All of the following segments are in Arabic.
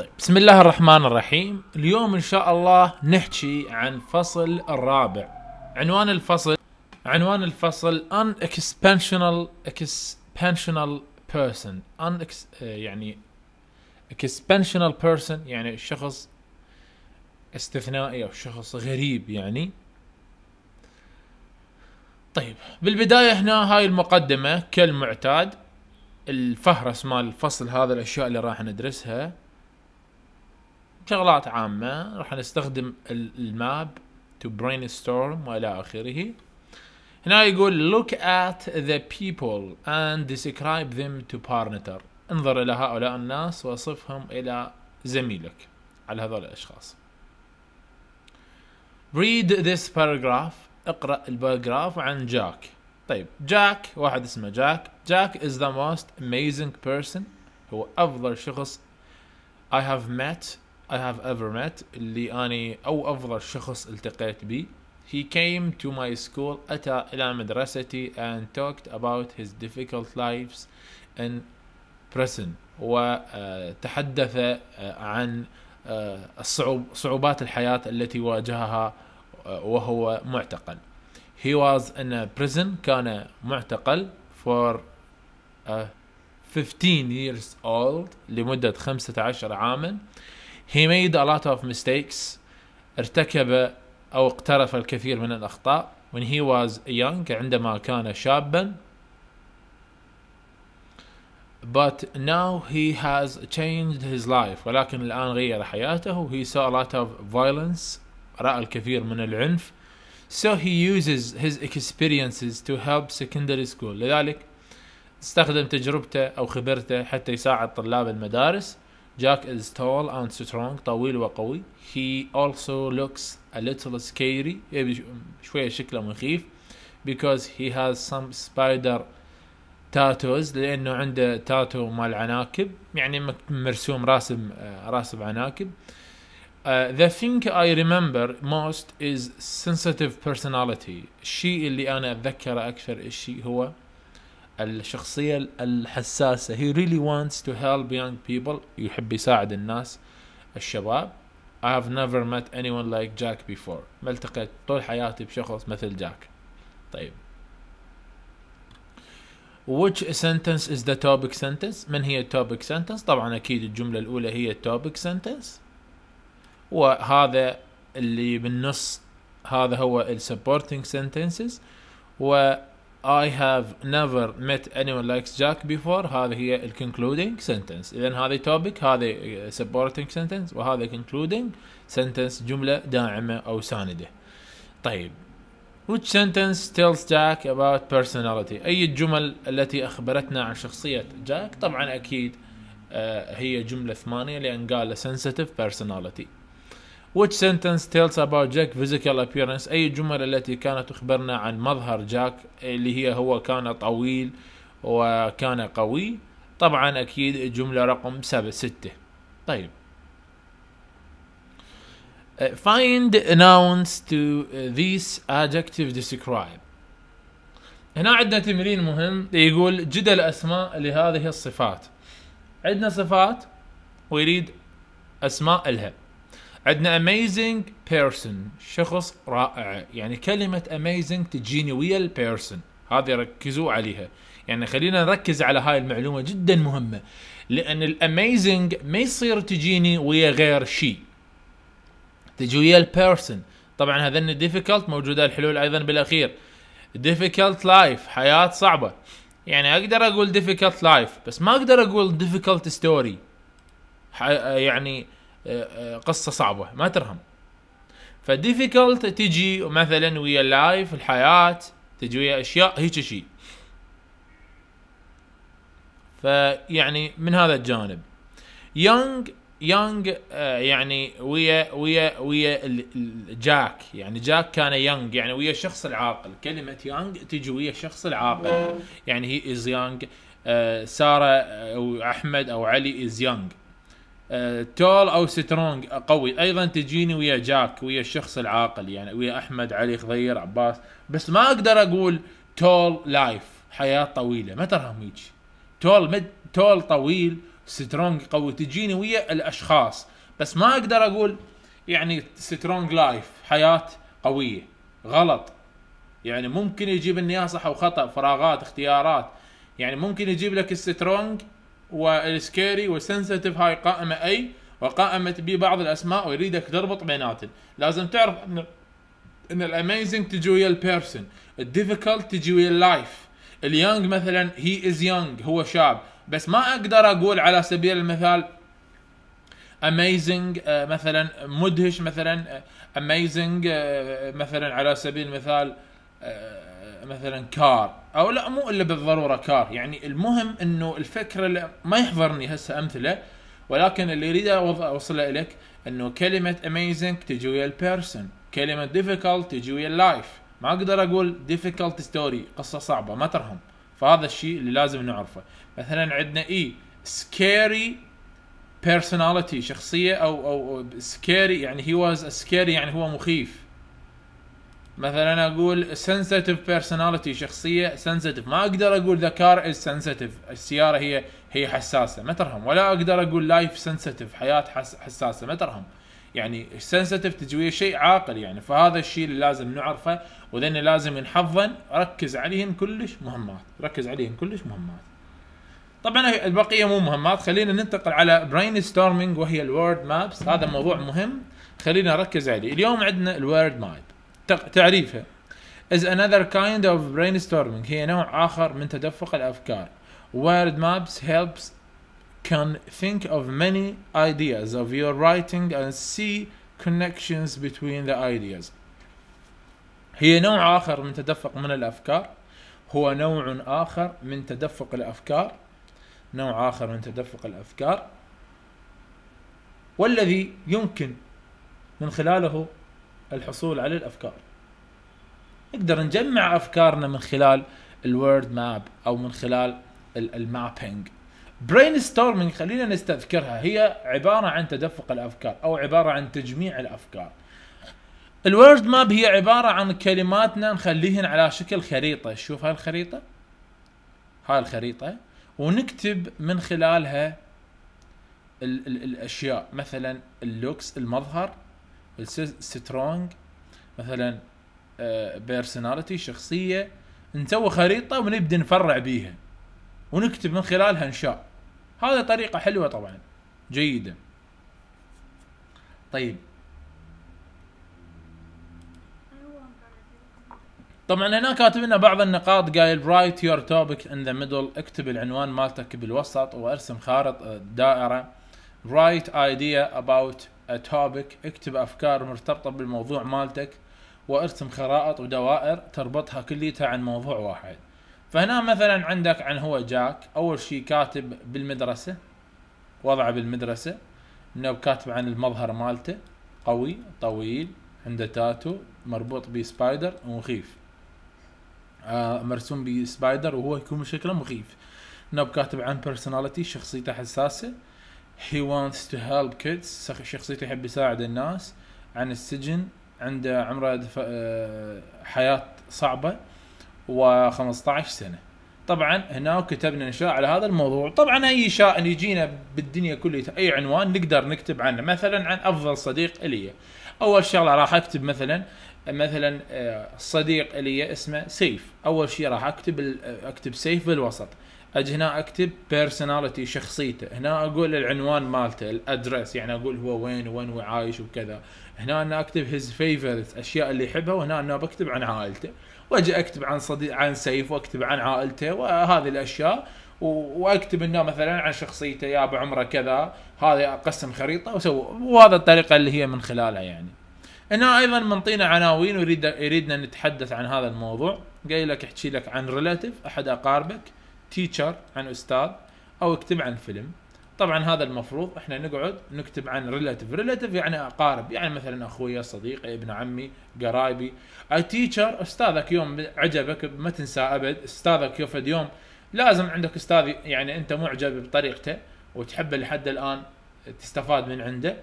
طيب بسم الله الرحمن الرحيم اليوم ان شاء الله نحكي عن فصل الرابع عنوان الفصل عنوان الفصل ان expansional expansional person ان يعني expansional بيرسون يعني شخص استثنائي او شخص غريب يعني طيب بالبداية هنا هاي المقدمة كالمعتاد الفهرس مال الفصل هذا الاشياء اللي راح ندرسها شغلات عامة راح نستخدم الماب to brainstorm والى اخره هنا يقول look at the people and describe them to partner انظر إلى هؤلاء الناس وصفهم إلى زميلك على هذول الأشخاص read this paragraph اقرأ الباراجراف عن جاك طيب جاك واحد اسمه جاك جاك is the most amazing person هو أفضل شخص I have met I have ever met اللي أني أو أفضل شخص التقيت به He came to my school أتى إلى مدرستي and talked about his difficult lives in prison وتحدث آه، عن آه، الصعوب صعوبات الحياة التي واجهها آه، وهو معتقل He was in a prison كان معتقل for 15 years old لمدة 15 عاما he made a lot of mistakes ارتكب أو اقترف الكثير من الأخطاء when he was young عندما كان شابا but now he has changed his life ولكن الآن غير حياته he saw a lot of violence رأى الكثير من العنف so he uses his experiences to help secondary school لذلك استخدم تجربته أو خبرته حتى يساعد طلاب المدارس Jack is tall and strong طويل وقوي he also looks a little scary شوية شكله مخيف because he has some spider tattoos لانه عنده تاتو مال عناكب يعني مرسوم راسم راسم عناكب Uh, the thing I remember most is sensitive personality الشيء اللي أنا أتذكره أكثر الشيء هو الشخصيه الحساسه هي really wants to help young people يحب يساعد الناس الشباب I have never met anyone like Jack before ما التقيت طول حياتي بشخص مثل جاك طيب which sentence is the topic sentence من هي topic sentence طبعا اكيد الجملة الاولى هي topic sentence وهذا اللي بالنص هذا هو ال supporting sentences و I have never met anyone likes Jack before هذه هي ال concluding sentence إذا هذه topic هذه supporting sentence وهذه concluding sentence جملة داعمة أو ساندة طيب which sentence tells Jack about personality أي الجمل التي أخبرتنا عن شخصية جاك طبعا أكيد هي جملة ثمانية لأن قال sensitive personality Which sentence tells about Jack's physical appearance أي الجمل التي كانت تخبرنا عن مظهر جاك اللي هي هو كان طويل وكان قوي طبعا أكيد الجملة رقم سبعة ستة طيب uh, find nouns to uh, these adjectives describe هنا عندنا تمرين مهم يقول جدل اسماء لهذه الصفات عندنا صفات ويريد اسماء لها عندنا اميزنج بيرسون شخص رائع يعني كلمه اميزنج تجيني ويا البيرسون هذه ركزوا عليها يعني خلينا نركز على هاي المعلومه جدا مهمه لان الاميزنج ما يصير تجيني ويا غير شيء تجي ويا البيرسون طبعا هذن difficult موجوده الحلول ايضا بالاخير difficult لايف حياه صعبه يعني اقدر اقول difficult لايف بس ما اقدر اقول difficult ستوري يعني آه، آه، قصه صعبه ما ترهم فديفيكولت تجي مثلا ويا اللايف الحياه تجي ويا اشياء هيك شيء فيعني من هذا الجانب يونغ يونغ آه، يعني ويا ويا ويا جاك يعني جاك كان يونغ يعني ويا الشخص العاقل كلمه يونغ تجي ويا الشخص العاقل يعني هي از يونغ ساره او احمد او علي از يونغ تول او سترونج قوي ايضا تجيني ويا جاك ويا الشخص العاقل يعني ويا احمد علي خضير عباس بس ما اقدر اقول تول لايف حياه طويله ما ترى هيك تول مد تول طويل سترونج قوي تجيني ويا الاشخاص بس ما اقدر اقول يعني سترونج لايف حياه قويه غلط يعني ممكن يجيب النياسه صح خطا فراغات اختيارات يعني ممكن يجيب لك السترونج والسكيري والسنسيتيف هاي قائمه اي وقائمه بي بعض الاسماء ويريدك تربط بيناتهم لازم تعرف ان ان الاميزنج تجي ويا البيرسون الديفيكولت تجي ويا اللايف اليانج مثلا هي از يانج هو شاب بس ما اقدر اقول على سبيل المثال اميزنج آه، مثلا مدهش مثلا اميزنج آه، آه، مثلا على سبيل المثال مثلا كار او لا مو الا بالضروره كار يعني المهم انه الفكره اللي ما يحضرني هسه امثله ولكن اللي اريد اوصله لك انه كلمه اميزنج تجي ويا البيرسون كلمه ديفيكولت تجي ويا اللايف ما اقدر اقول ديفيكولت ستوري قصه صعبه ما ترهم فهذا الشيء اللي لازم نعرفه مثلا عندنا اي سكيري بيرسوناليتي شخصيه او او سكيري يعني هي واز سكيري يعني هو مخيف مثلا اقول sensitive personality شخصيه sensitive ما اقدر اقول ذا كار از سنسيتيف السياره هي هي حساسه ما ترهم ولا اقدر اقول لايف سنسيتيف حياه حس حساسه ما ترهم يعني sensitive تجويه شيء عاقل يعني فهذا الشيء اللي لازم نعرفه وذن لازم نحضن ركز عليهم كلش مهمات ركز عليهم كلش مهمات طبعا البقيه مو مهمات خلينا ننتقل على برين ستورمينج وهي الورد مابس هذا موضوع مهم خلينا نركز عليه اليوم عندنا الورد ماب تعريفها is another kind of brainstorming هي نوع آخر من تدفق الأفكار word maps helps can think of many ideas of your writing and see connections between the ideas هي نوع آخر من تدفق من الأفكار هو نوع آخر من تدفق الأفكار نوع آخر من تدفق الأفكار والذي يمكن من خلاله الحصول على الافكار نقدر نجمع افكارنا من خلال الورد ماب او من خلال المابينج برين ستورمينج خلينا نستذكرها هي عباره عن تدفق الافكار او عباره عن تجميع الافكار الورد ماب هي عباره عن كلماتنا نخليهن على شكل خريطه شوف هالخريطه هاي الخريطه ونكتب من خلالها الـ الـ الاشياء مثلا اللوكس المظهر سترونج مثلا بيرسوناليتي آه، شخصيه نسوي خريطه ونبدا نفرع بيها ونكتب من خلالها انشاء هذه طريقه حلوه طبعا جيده طيب طبعا هنا كاتب لنا بعض النقاط قايل رايت يور توبك ان ذا ميدل اكتب العنوان مالتك بالوسط وارسم خارطه دائره رايت ايديا اباوت توبك اكتب افكار مرتبطه بالموضوع مالتك وارسم خرائط ودوائر تربطها كليتها عن موضوع واحد فهنا مثلا عندك عن هو جاك اول شيء كاتب بالمدرسه وضعه بالمدرسه انه كاتب عن المظهر مالته قوي طويل عنده تاتو مربوط بسبايدر ومخيف آه مرسوم بسبايدر وهو يكون شكله مخيف نوب كاتب عن بيرسوناليتي شخصيته حساسه he wants to help kids شخصيته يحب يساعد الناس عن السجن عنده عمره دف... آه، حياة صعبة و15 سنة طبعا هنا كتبنا انشاء على هذا الموضوع طبعا اي شاء يجينا بالدنيا كلها اي عنوان نقدر نكتب عنه مثلا عن افضل صديق الي اول شغله راح اكتب مثلا مثلا آه، صديق الي اسمه سيف اول شيء راح اكتب آه، اكتب سيف بالوسط اجي هنا اكتب بيرسوناليتي شخصيته هنا اقول العنوان مالته الادرس يعني اقول هو وين وين وعايش وكذا هنا انا اكتب هيز فيفورت اشياء اللي يحبها وهنا انا بكتب عن عائلته واجي اكتب عن صديق عن سيف واكتب عن عائلته وهذه الاشياء واكتب انه مثلا عن شخصيته يا بعمره كذا هذا اقسم خريطه وسوي وهذا الطريقه اللي هي من خلالها يعني هنا ايضا منطينا عناوين ويريد يريدنا نتحدث عن هذا الموضوع قايل لك احكي لك عن ريلاتيف احد اقاربك تيتشر عن استاذ او اكتب عن فيلم طبعا هذا المفروض احنا نقعد نكتب عن ريلاتيف ريلاتيف يعني اقارب يعني مثلا اخويا صديقي ابن عمي قرايبي اي تيتشر استاذك يوم عجبك ما تنسى ابد استاذك يوفد يوم لازم عندك استاذ يعني انت معجب بطريقته وتحبه لحد الان تستفاد من عنده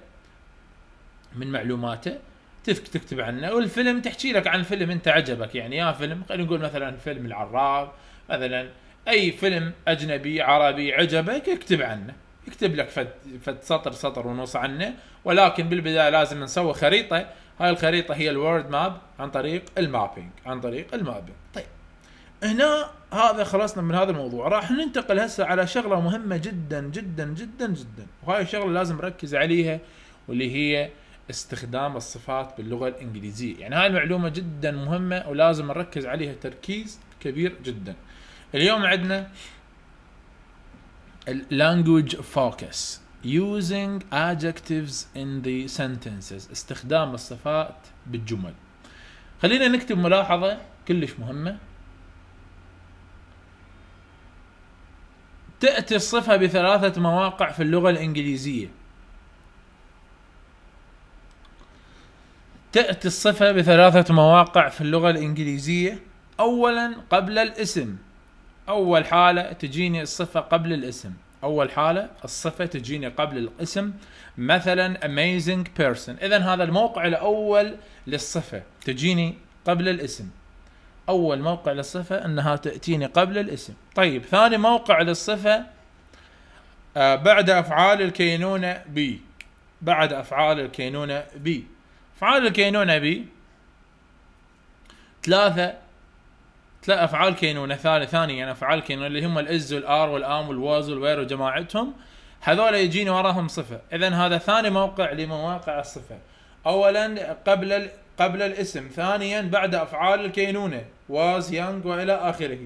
من معلوماته تكتب عنه والفيلم تحكي لك عن فيلم انت عجبك يعني يا فيلم خلينا نقول مثلا فيلم العراب مثلا اي فيلم اجنبي عربي عجبك اكتب عنه يكتب لك فد, فد سطر سطر ونص عنه ولكن بالبدايه لازم نسوي خريطه هاي الخريطه هي الورد ماب عن طريق المابينج عن طريق المابينج طيب هنا هذا خلصنا من هذا الموضوع راح ننتقل هسه على شغله مهمه جدا جدا جدا جدا وهاي الشغله لازم نركز عليها واللي هي استخدام الصفات باللغه الانجليزيه يعني هاي المعلومه جدا مهمه ولازم نركز عليها تركيز كبير جدا اليوم عندنا language focus using adjectives in the sentences استخدام الصفات بالجمل خلينا نكتب ملاحظة كلش مهمة تأتي الصفة بثلاثة مواقع في اللغة الإنجليزية تأتي الصفة بثلاثة مواقع في اللغة الإنجليزية أولا قبل الاسم اول حاله تجيني الصفه قبل الاسم اول حاله الصفه تجيني قبل الاسم مثلا amazing person اذا هذا الموقع الاول للصفه تجيني قبل الاسم اول موقع للصفه انها تاتيني قبل الاسم طيب ثاني موقع للصفه آه، بعد افعال الكينونه بي بعد افعال الكينونه بي افعال الكينونه بي ثلاثه لا افعال كينونه ثاني ثاني يعني افعال كينونه اللي هم الاز والار والام والواز والوير وجماعتهم هذول يجيني وراهم صفه اذا هذا ثاني موقع لمواقع الصفه اولا قبل ال... قبل الاسم ثانيا بعد افعال الكينونه واز يانغ والى اخره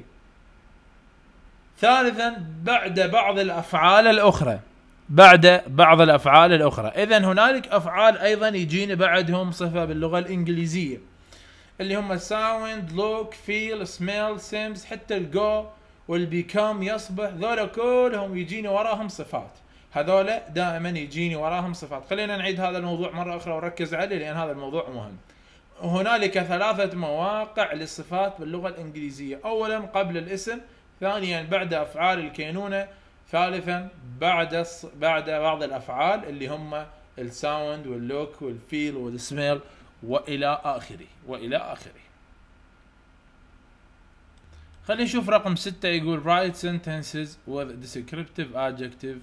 ثالثا بعد بعض الافعال الاخرى بعد بعض الافعال الاخرى اذا هنالك افعال ايضا يجيني بعدهم صفه باللغه الانجليزيه اللي هم ساوند لوك فيل سميل سيمز حتى الجو والبيكام يصبح ذولا كلهم يجيني وراهم صفات هذولا دائما يجيني وراهم صفات خلينا نعيد هذا الموضوع مرة أخرى وركز عليه لأن هذا الموضوع مهم هنالك ثلاثة مواقع للصفات باللغة الإنجليزية أولا قبل الاسم ثانيا بعد أفعال الكينونة ثالثا بعد بعد بعض الأفعال اللي هم الساوند واللوك والفيل والسميل والى اخره والى اخره خلينا نشوف رقم ستة يقول write sentences with descriptive adjective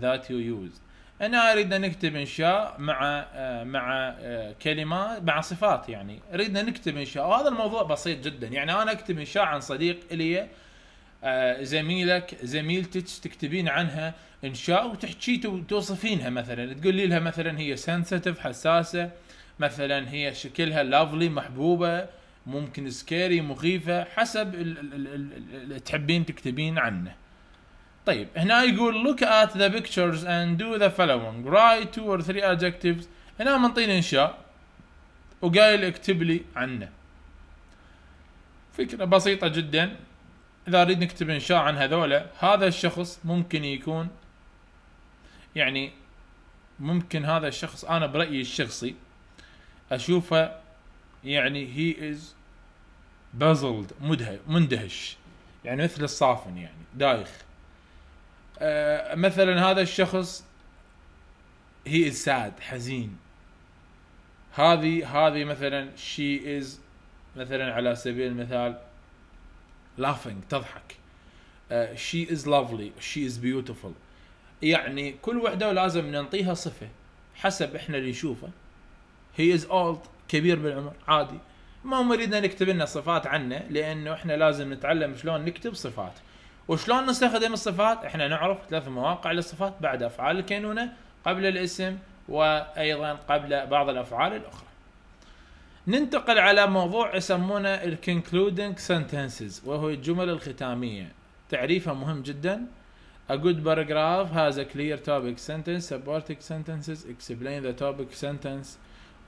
that you use انا اريد ان نكتب انشاء مع آه، مع آه، كلمه مع صفات يعني اريد ان نكتب انشاء وهذا الموضوع بسيط جدا يعني انا اكتب انشاء عن صديق الي آه، زميلك زميلتك تكتبين عنها انشاء وتحكي توصفينها مثلا تقولي لها مثلا هي sensitive حساسه مثلا هي شكلها لافلي محبوبه ممكن سكيري مخيفه حسب اللي تحبين تكتبين عنه طيب هنا يقول look at the pictures and do the following write two or three adjectives هنا منطيني انشاء وقايل اكتب لي عنه فكرة بسيطة جدا اذا اريد نكتب انشاء عن هذولا هذا الشخص ممكن يكون يعني ممكن هذا الشخص انا برأيي الشخصي اشوفه يعني هي از بازلد مندهش يعني مثل الصافن يعني دايخ أه مثلا هذا الشخص هي از ساد حزين هذه هذه مثلا شي از مثلا على سبيل المثال لافينج تضحك شي از لافلي شي از بيوتيفول يعني كل وحده لازم ننطيها صفه حسب احنا اللي نشوفه هي از اولد كبير بالعمر عادي هم يريدنا نكتب لنا صفات عنه لانه احنا لازم نتعلم شلون نكتب صفات وشلون نستخدم الصفات احنا نعرف ثلاث مواقع للصفات بعد افعال الكينونه قبل الاسم وايضا قبل بعض الافعال الاخرى ننتقل على موضوع يسمونه الكونكلودنج سنتنسز وهو الجمل الختاميه تعريفها مهم جدا A good paragraph has a clear topic sentence, supporting sentences explain the topic sentence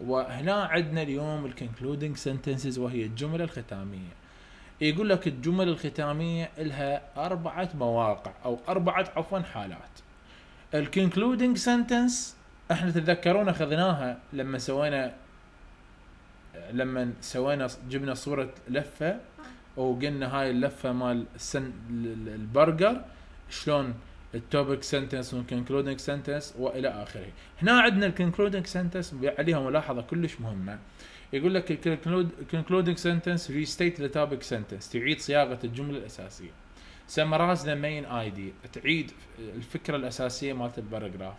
وهنا عندنا اليوم الكونكلودنج سنتنسز وهي الجمل الختاميه يقول لك الجمل الختاميه لها اربعه مواقع او اربعه عفوا حالات الكونكلودنج سنتنس احنا تتذكرون اخذناها لما سوينا لما سوينا جبنا صوره لفه وقلنا هاي اللفه مال السن البرجر شلون التوبك سنتنس والكونكلودنج سنتنس والى اخره هنا عندنا الكونكلودنج سنتنس عليها ملاحظه كلش مهمه يقول لك الكونكلودنج سنتنس ريستيت ذا توبك سنتنس تعيد صياغه الجمله الاساسيه سمرايز ذا مين ايديا تعيد الفكره الاساسيه مالت الباراجراف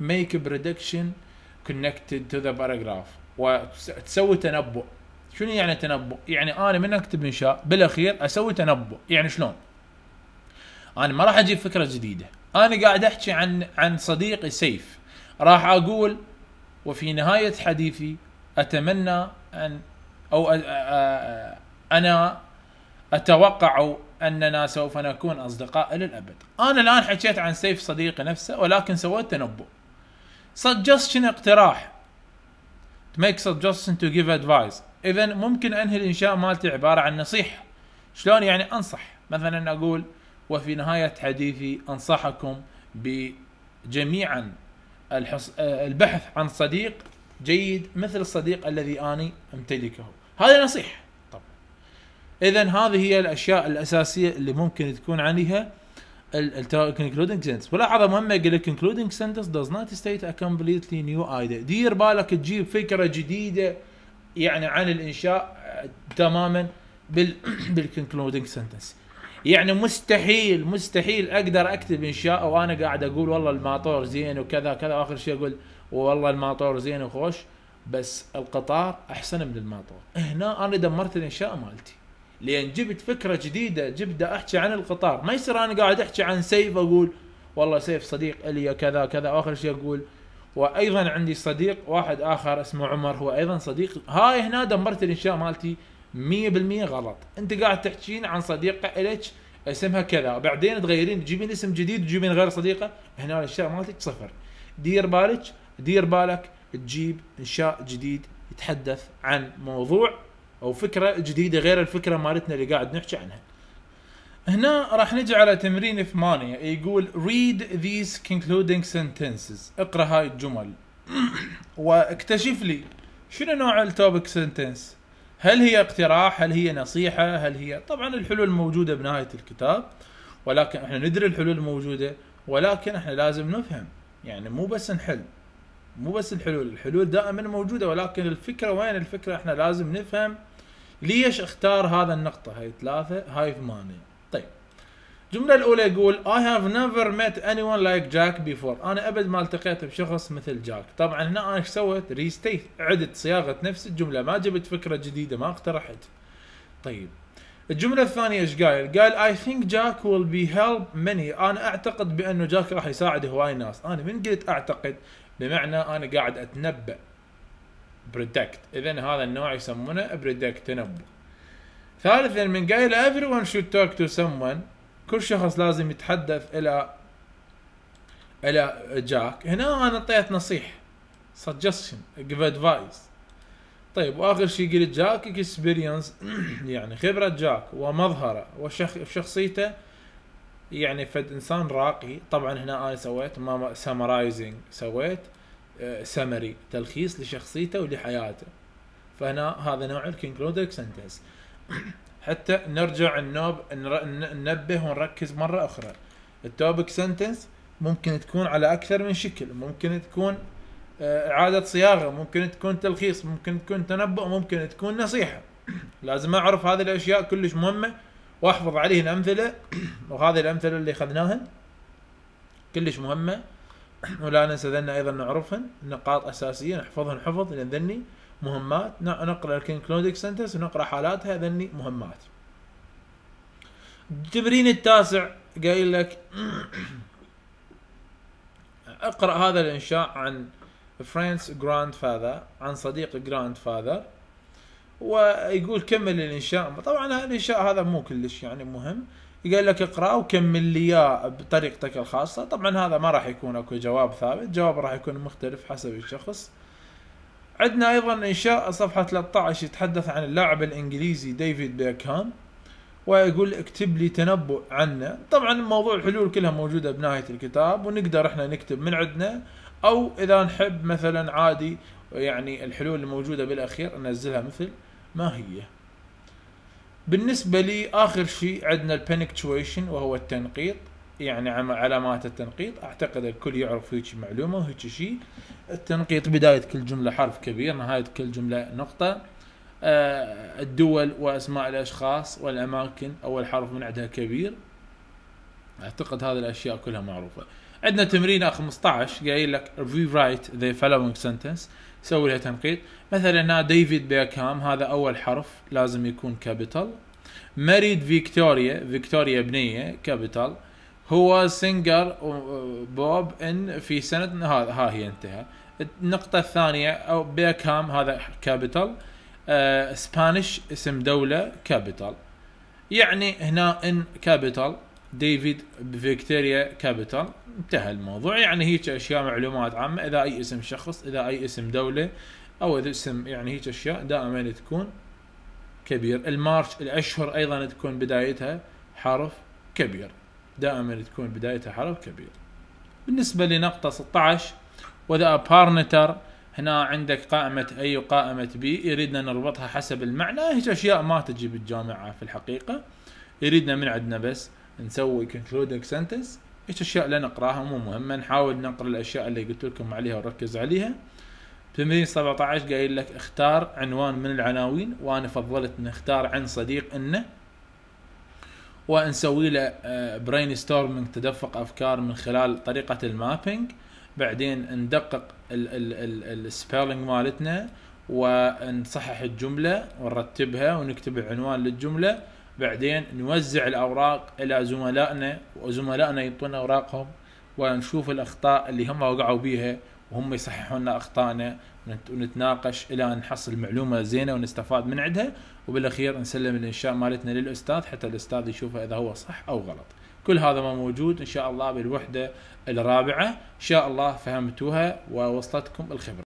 ميك بريدكشن كونكتد تو ذا باراجراف وتسوي تنبؤ شنو يعني تنبؤ؟ يعني انا من اكتب انشاء بالاخير اسوي تنبؤ يعني شلون؟ انا ما راح اجيب فكره جديده انا قاعد احكي عن عن صديقي سيف راح اقول وفي نهايه حديثي اتمنى ان او انا اتوقع اننا سوف نكون اصدقاء الى الابد. انا الان حكيت عن سيف صديقي نفسه ولكن سويت تنبؤ. سجست شنو اقتراح. To make suggestion to give advice. اذا ممكن انهي الانشاء مالتي عباره عن نصيحه. شلون يعني انصح مثلا اقول وفي نهاية حديثي أنصحكم بجميعا آه، البحث عن صديق جيد مثل الصديق الذي أنا أمتلكه هذا نصيحة طبعا إذا هذه هي الأشياء الأساسية اللي ممكن تكون عليها concluding sentence ملاحظة مهمة يقول لك concluding sentence does not state a completely new idea دير بالك تجيب فكرة جديدة يعني عن الإنشاء آه، تماما بال بالconcluding sentence يعني مستحيل مستحيل اقدر اكتب انشاء وانا قاعد اقول والله الماطور زين وكذا كذا واخر شيء اقول والله الماطور زين وخوش بس القطار احسن من الماطور هنا انا دمرت الانشاء مالتي لان جبت فكره جديده جبت احكي عن القطار ما يصير انا قاعد احكي عن سيف اقول والله سيف صديق الي كذا كذا واخر شيء اقول وايضا عندي صديق واحد اخر اسمه عمر هو ايضا صديق هاي هنا دمرت الانشاء مالتي 100% غلط انت قاعد تحكين عن صديقه الك اسمها كذا بعدين تغيرين تجيبين اسم جديد وتجيبين غير صديقه هنا الاشياء مالتك صفر دير بالك دير بالك تجيب انشاء جديد يتحدث عن موضوع او فكره جديده غير الفكره مالتنا اللي قاعد نحكي عنها هنا راح نجي على تمرين ثمانية يقول read these concluding sentences اقرا هاي الجمل واكتشف لي شنو نوع التوبك سنتنس هل هي اقتراح هل هي نصيحة هل هي طبعا الحلول موجودة بنهاية الكتاب ولكن احنا ندري الحلول الموجودة ولكن احنا لازم نفهم يعني مو بس نحل مو بس الحلول الحلول دائما موجودة ولكن الفكرة وين الفكرة احنا لازم نفهم ليش اختار هذا النقطة هاي ثلاثة هاي ثمانية الجملة الأولى يقول I have never met anyone like Jack before أنا أبد ما التقيت بشخص مثل جاك طبعا هنا أنا ايش سويت ريستيت عدت صياغة نفس الجملة ما جبت فكرة جديدة ما اقترحت طيب الجملة الثانية ايش قايل؟ قال I think Jack will be help many أنا أعتقد بأنه جاك راح يساعد هواي ناس أنا من قلت أعتقد بمعنى أنا قاعد أتنبأ بريدكت إذا هذا النوع يسمونه بريدكت تنبؤ ثالثا من قايل everyone should talk to someone كل شخص لازم يتحدث الى الى جاك هنا انا اعطيت نصيحه سجستشن جيف ادفايس طيب واخر شيء قلت جاك اكسبيرينس يعني خبره جاك ومظهره وشخصيته يعني فد انسان راقي طبعا هنا انا آية سويت ما سمرايزنج سويت سمري آه، تلخيص لشخصيته ولحياته فهنا هذا نوع الكونكلودنج سنتنس حتى نرجع النوب ننبه ونركز مره اخرى التوبك سنتنس ممكن تكون على اكثر من شكل ممكن تكون آه، اعاده صياغه ممكن تكون تلخيص ممكن تكون تنبؤ ممكن تكون نصيحه لازم اعرف هذه الاشياء كلش مهمه واحفظ عليه الامثله وهذه الامثله اللي اخذناهن كلش مهمه ولا ننسى ذن ايضا نعرفهن نقاط اساسيه نحفظهن حفظ لان ذني مهمات نقرا الكنكلوديك سنتنس ونقرا حالاتها ذني مهمات التمرين التاسع قايل لك اقرا هذا الانشاء عن فرانس جراند فاذر عن صديق جراند فاذر ويقول كمل الانشاء طبعا الانشاء هذا مو كلش يعني مهم قال لك اقراه وكمل لي اياه بطريقتك الخاصه طبعا هذا ما راح يكون اكو جواب ثابت جواب راح يكون مختلف حسب الشخص عندنا ايضا انشاء صفحه 13 يتحدث عن اللاعب الانجليزي ديفيد بيكهام ويقول اكتب لي تنبؤ عنه طبعا موضوع الحلول كلها موجوده بنهايه الكتاب ونقدر احنا نكتب من عندنا او اذا نحب مثلا عادي يعني الحلول الموجوده بالاخير ننزلها مثل ما هي بالنسبه لي اخر شيء عندنا البنكتويشن وهو التنقيط يعني علامات التنقيط اعتقد الكل يعرف هيك معلومه وهيك شيء التنقيط بداية كل جملة حرف كبير نهاية كل جملة نقطة آه، الدول وأسماء الأشخاص والأماكن أول حرف من عندها كبير أعتقد هذه الأشياء كلها معروفة عندنا تمرين 15 قايل لك rewrite the following sentence سوي لها تنقيط مثلا ديفيد بيكهام هذا أول حرف لازم يكون كابيتال مريد فيكتوريا فيكتوريا بنية كابيتال هو سنجر بوب ان في سنه ها, ها هي انتهى النقطه الثانيه او بيكام هذا كابيتال آه، سبانيش اسم دوله كابيتال يعني هنا ان كابيتال ديفيد فيكتوريا كابيتال انتهى الموضوع يعني هيك اشياء معلومات عامه اذا اي اسم شخص اذا اي اسم دوله او اذا اسم يعني هيك اشياء دائما تكون كبير المارش الاشهر ايضا تكون بدايتها حرف كبير دائما تكون بدايتها حرف كبير بالنسبة لنقطة 16 وذا بارنتر هنا عندك قائمة أي وقائمة بي يريدنا نربطها حسب المعنى هيك أشياء ما تجي بالجامعة في الحقيقة يريدنا من عندنا بس نسوي concluding sentence هيك أشياء لا نقراها مو مهمة نحاول نقرأ الأشياء اللي قلت لكم عليها ونركز عليها تمرين 17 قايل لك اختار عنوان من العناوين وأنا فضلت نختار عن صديق إنه ونسوي له برين آه، ستورمنج تدفق افكار من خلال طريقه المابينج بعدين ندقق السبيلنج مالتنا ونصحح الجمله ونرتبها ونكتب العنوان للجمله بعدين نوزع الاوراق الى زملائنا وزملائنا يعطونا اوراقهم ونشوف الاخطاء اللي هم وقعوا بيها وهم يصححون لنا اخطائنا ونتناقش الى ان نحصل معلومه زينه ونستفاد من عندها وبالاخير نسلم الانشاء مالتنا للاستاذ حتى الاستاذ يشوفه اذا هو صح او غلط. كل هذا ما موجود ان شاء الله بالوحده الرابعه ان شاء الله فهمتوها ووصلتكم الخبره.